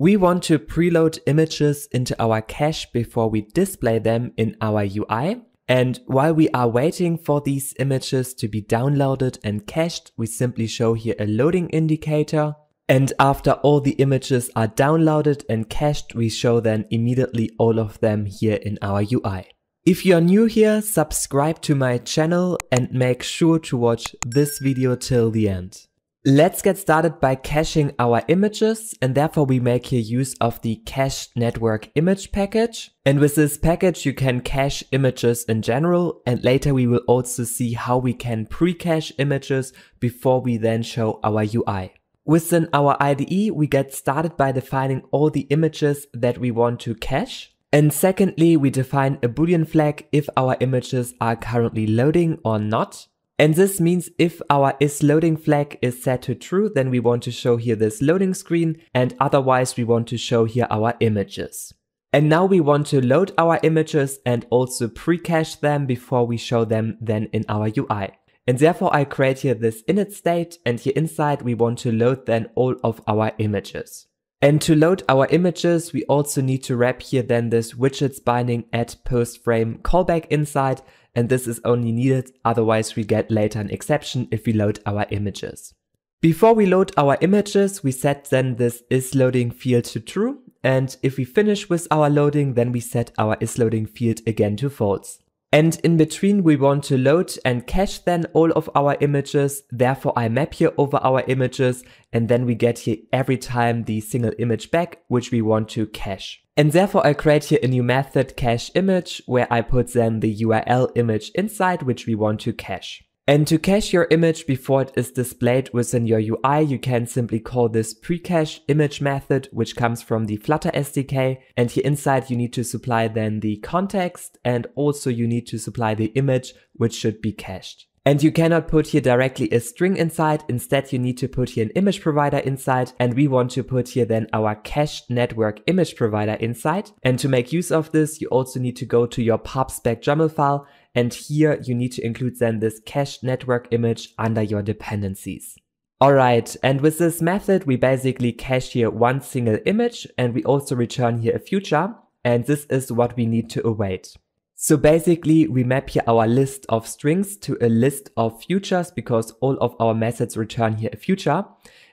We want to preload images into our cache before we display them in our UI. And while we are waiting for these images to be downloaded and cached, we simply show here a loading indicator. And after all the images are downloaded and cached, we show then immediately all of them here in our UI. If you're new here, subscribe to my channel and make sure to watch this video till the end. Let's get started by caching our images and therefore we make here use of the cached network image package. And with this package you can cache images in general and later we will also see how we can pre-cache images before we then show our UI. Within our IDE we get started by defining all the images that we want to cache. And secondly, we define a boolean flag if our images are currently loading or not. And this means if our is loading flag is set to true, then we want to show here this loading screen and otherwise we want to show here our images. And now we want to load our images and also pre-cache them before we show them then in our UI. And therefore I create here this init state and here inside we want to load then all of our images. And to load our images, we also need to wrap here then this widgets binding at post frame callback inside. And this is only needed, otherwise we get later an exception if we load our images. Before we load our images, we set then this is loading field to true. And if we finish with our loading, then we set our is loading field again to false. And in between, we want to load and cache then all of our images. Therefore, I map here over our images and then we get here every time the single image back, which we want to cache. And therefore, I create here a new method cache image where I put then the URL image inside, which we want to cache. And to cache your image before it is displayed within your UI, you can simply call this pre-cache image method, which comes from the Flutter SDK. And here inside, you need to supply then the context and also you need to supply the image, which should be cached. And you cannot put here directly a string inside. Instead, you need to put here an image provider inside. And we want to put here then our cached network image provider inside. And to make use of this, you also need to go to your pubspec file. And here you need to include then this cached network image under your dependencies. Alright, and with this method, we basically cache here one single image and we also return here a future. And this is what we need to await. So basically, we map here our list of strings to a list of futures because all of our methods return here a future.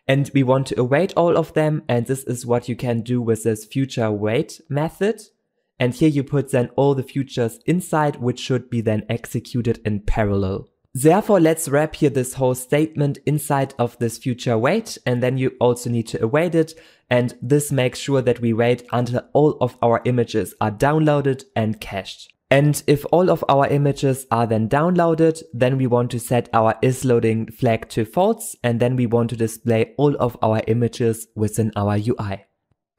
And we want to await all of them. And this is what you can do with this future wait method. And here you put then all the futures inside, which should be then executed in parallel. Therefore, let's wrap here this whole statement inside of this future wait, and then you also need to await it. And this makes sure that we wait until all of our images are downloaded and cached. And if all of our images are then downloaded, then we want to set our isLoading flag to false, and then we want to display all of our images within our UI.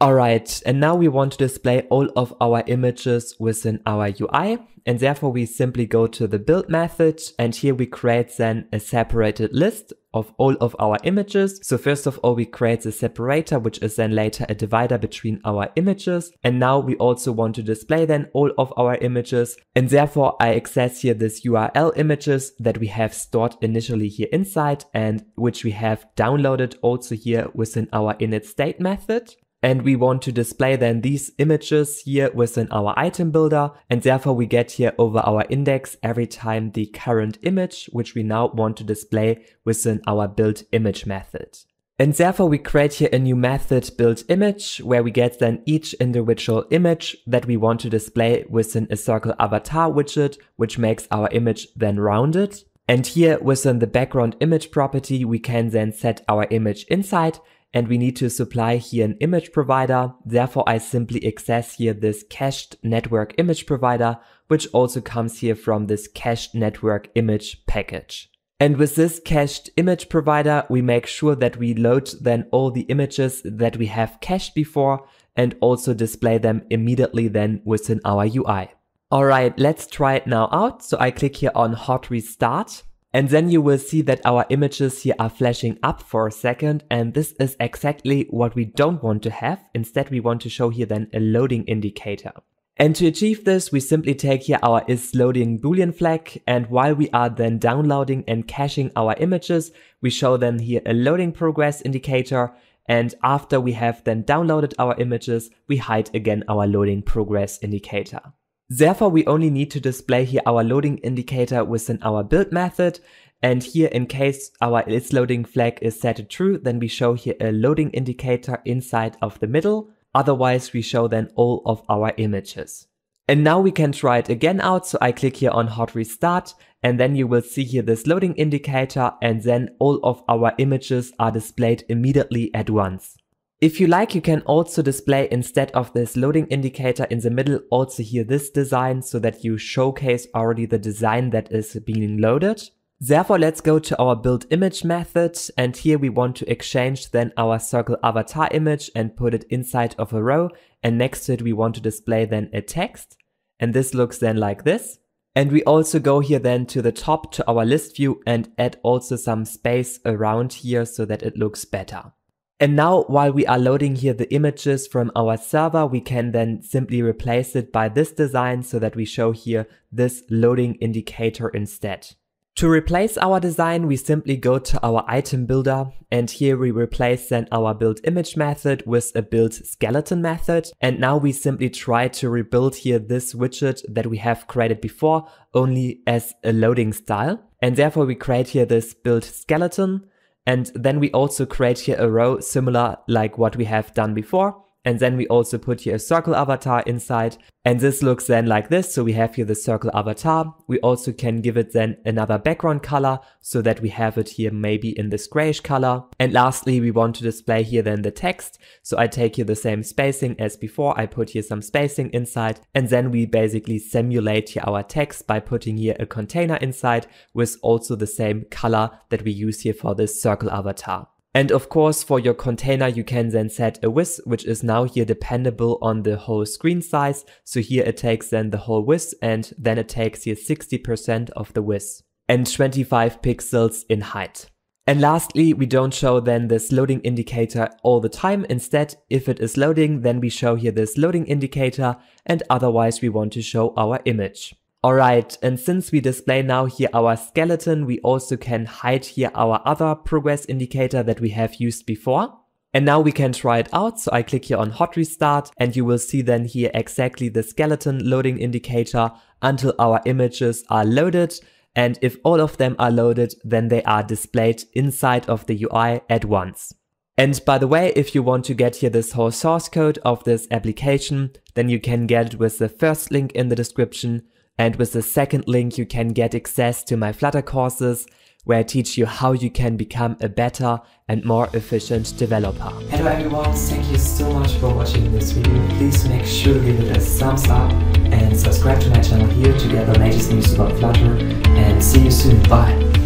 Alright, and now we want to display all of our images within our UI, and therefore we simply go to the build method, and here we create then a separated list of all of our images. So first of all, we create a separator, which is then later a divider between our images. And now we also want to display then all of our images. And therefore I access here this URL images that we have stored initially here inside and which we have downloaded also here within our init state method. And we want to display then these images here within our item builder. And therefore we get here over our index every time the current image, which we now want to display within our build image method. And therefore we create here a new method build image where we get then each individual image that we want to display within a circle avatar widget, which makes our image then rounded. And here within the background image property, we can then set our image inside and we need to supply here an image provider. Therefore, I simply access here this cached network image provider, which also comes here from this cached network image package. And with this cached image provider, we make sure that we load then all the images that we have cached before and also display them immediately then within our UI. All right, let's try it now out. So I click here on hot restart and then you will see that our images here are flashing up for a second and this is exactly what we don't want to have. Instead we want to show here then a loading indicator. And to achieve this, we simply take here our is loading boolean flag and while we are then downloading and caching our images, we show them here a loading progress indicator and after we have then downloaded our images, we hide again our loading progress indicator. Therefore, we only need to display here our loading indicator within our build method. And here, in case our is loading flag is set to true, then we show here a loading indicator inside of the middle. Otherwise, we show then all of our images. And now we can try it again out. So I click here on hot restart and then you will see here this loading indicator and then all of our images are displayed immediately at once. If you like, you can also display instead of this loading indicator in the middle also here this design so that you showcase already the design that is being loaded. Therefore, let's go to our build image method and here we want to exchange then our circle avatar image and put it inside of a row and next to it we want to display then a text and this looks then like this. And we also go here then to the top to our list view and add also some space around here so that it looks better. And now while we are loading here the images from our server, we can then simply replace it by this design so that we show here this loading indicator instead. To replace our design, we simply go to our item builder and here we replace then our build image method with a build skeleton method. And now we simply try to rebuild here this widget that we have created before only as a loading style. And therefore we create here this build skeleton and then we also create here a row similar like what we have done before. And then we also put here a circle avatar inside. And this looks then like this. So we have here the circle avatar. We also can give it then another background color so that we have it here maybe in this grayish color. And lastly, we want to display here then the text. So I take here the same spacing as before. I put here some spacing inside and then we basically simulate here our text by putting here a container inside with also the same color that we use here for this circle avatar. And of course, for your container, you can then set a width, which is now here dependable on the whole screen size. So here it takes then the whole width and then it takes here 60% of the width and 25 pixels in height. And lastly, we don't show then this loading indicator all the time. Instead, if it is loading, then we show here this loading indicator and otherwise we want to show our image. Alright, and since we display now here our skeleton, we also can hide here our other progress indicator that we have used before. And now we can try it out, so I click here on hot restart and you will see then here exactly the skeleton loading indicator until our images are loaded and if all of them are loaded then they are displayed inside of the UI at once. And by the way, if you want to get here this whole source code of this application, then you can get it with the first link in the description and with the second link, you can get access to my Flutter courses, where I teach you how you can become a better and more efficient developer. Hello everyone, thank you so much for watching this video. Please make sure to give it a thumbs up and subscribe to my channel here to get the latest news about Flutter. And see you soon, bye!